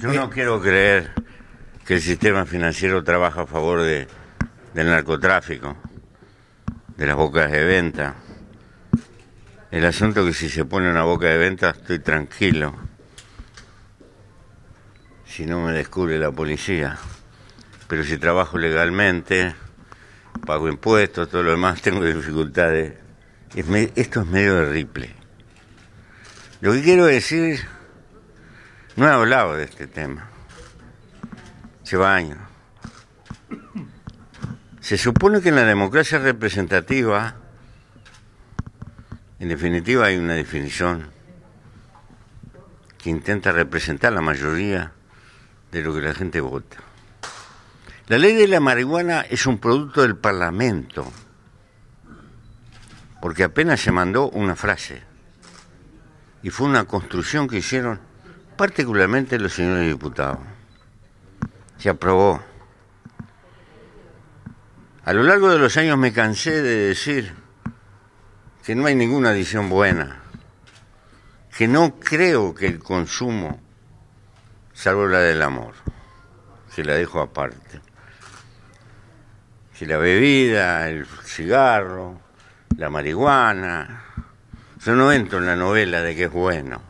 Yo no quiero creer que el sistema financiero trabaja a favor de, del narcotráfico, de las bocas de venta. El asunto es que si se pone una boca de venta estoy tranquilo. Si no me descubre la policía. Pero si trabajo legalmente, pago impuestos, todo lo demás, tengo dificultades. esto es medio de Lo que quiero decir no he hablado de este tema. Lleva años. Se supone que en la democracia representativa, en definitiva, hay una definición que intenta representar la mayoría de lo que la gente vota. La ley de la marihuana es un producto del Parlamento, porque apenas se mandó una frase, y fue una construcción que hicieron particularmente los señores diputados. Se aprobó. A lo largo de los años me cansé de decir que no hay ninguna adición buena, que no creo que el consumo, salvo la del amor, se la dejo aparte, que la bebida, el cigarro, la marihuana, yo no entro en la novela de que es bueno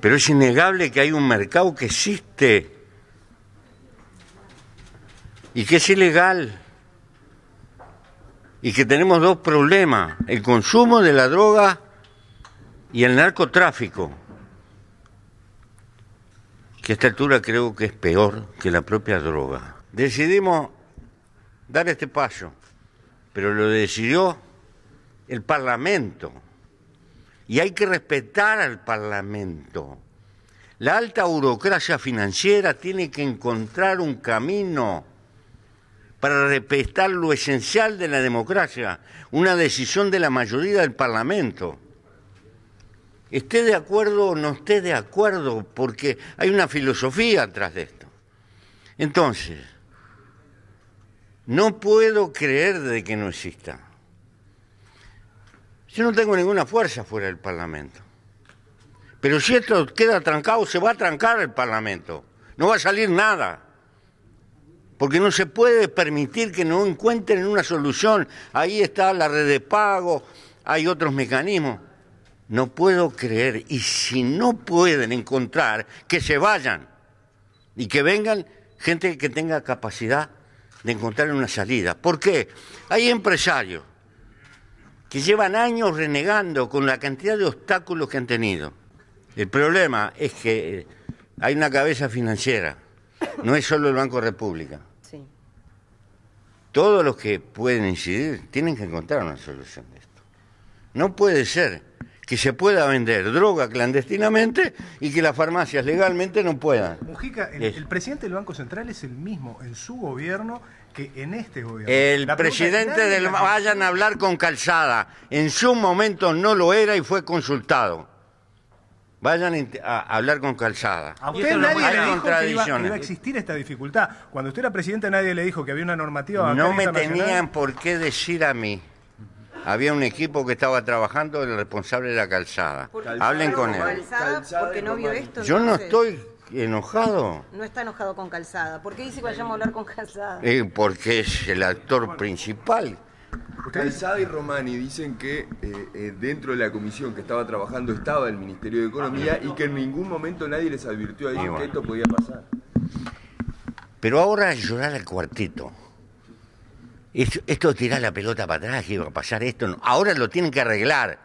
pero es innegable que hay un mercado que existe y que es ilegal y que tenemos dos problemas, el consumo de la droga y el narcotráfico, que a esta altura creo que es peor que la propia droga. Decidimos dar este paso, pero lo decidió el Parlamento y hay que respetar al Parlamento. La alta burocracia financiera tiene que encontrar un camino para respetar lo esencial de la democracia, una decisión de la mayoría del Parlamento. Esté de acuerdo o no esté de acuerdo, porque hay una filosofía atrás de esto. Entonces, no puedo creer de que no exista. Yo no tengo ninguna fuerza fuera del Parlamento. Pero si esto queda trancado, se va a trancar el Parlamento. No va a salir nada. Porque no se puede permitir que no encuentren una solución. Ahí está la red de pago, hay otros mecanismos. No puedo creer. Y si no pueden encontrar, que se vayan. Y que vengan gente que tenga capacidad de encontrar una salida. ¿Por qué? Hay empresarios que llevan años renegando con la cantidad de obstáculos que han tenido. El problema es que eh, hay una cabeza financiera, no es solo el Banco República. Sí. Todos los que pueden incidir tienen que encontrar una solución de esto. No puede ser que se pueda vender droga clandestinamente y que las farmacias legalmente no puedan. Mujica, el, presidente del Banco Central es el mismo en su gobierno que en este gobierno. El presidente del... Vayan a hablar con calzada. En su momento no lo era y fue consultado. Vayan a hablar con calzada. A usted nadie le dijo que iba, a existir esta dificultad. Cuando usted era presidente nadie le dijo que había una normativa. No me tenían por qué decir a mí había un equipo que estaba trabajando, el responsable de la calzada. Hablen con él. no vio esto, Yo no estoy enojado. No está enojado con Calzada. ¿Por qué dice que vayamos a hablar con Calzada? Eh, porque es el actor principal. Calzada y Romani dicen que eh, eh, dentro de la comisión que estaba trabajando estaba el Ministerio de Economía y que en ningún momento nadie les advirtió a que esto podía pasar. Pero ahora llorar al cuartito. Esto, tirar la pelota para atrás, que iba a pasar esto. Ahora lo tienen que arreglar.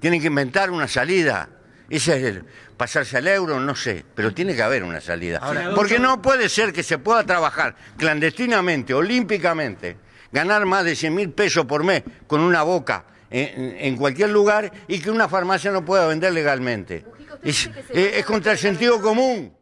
Tienen que inventar una salida. Ese es pasarse al euro, no sé, pero tiene que haber una salida. Porque no puede ser que se pueda trabajar clandestinamente, olímpicamente, ganar más de 100 mil pesos por mes con una boca en, cualquier lugar y que una farmacia no pueda vender legalmente. es, es contra el sentido común.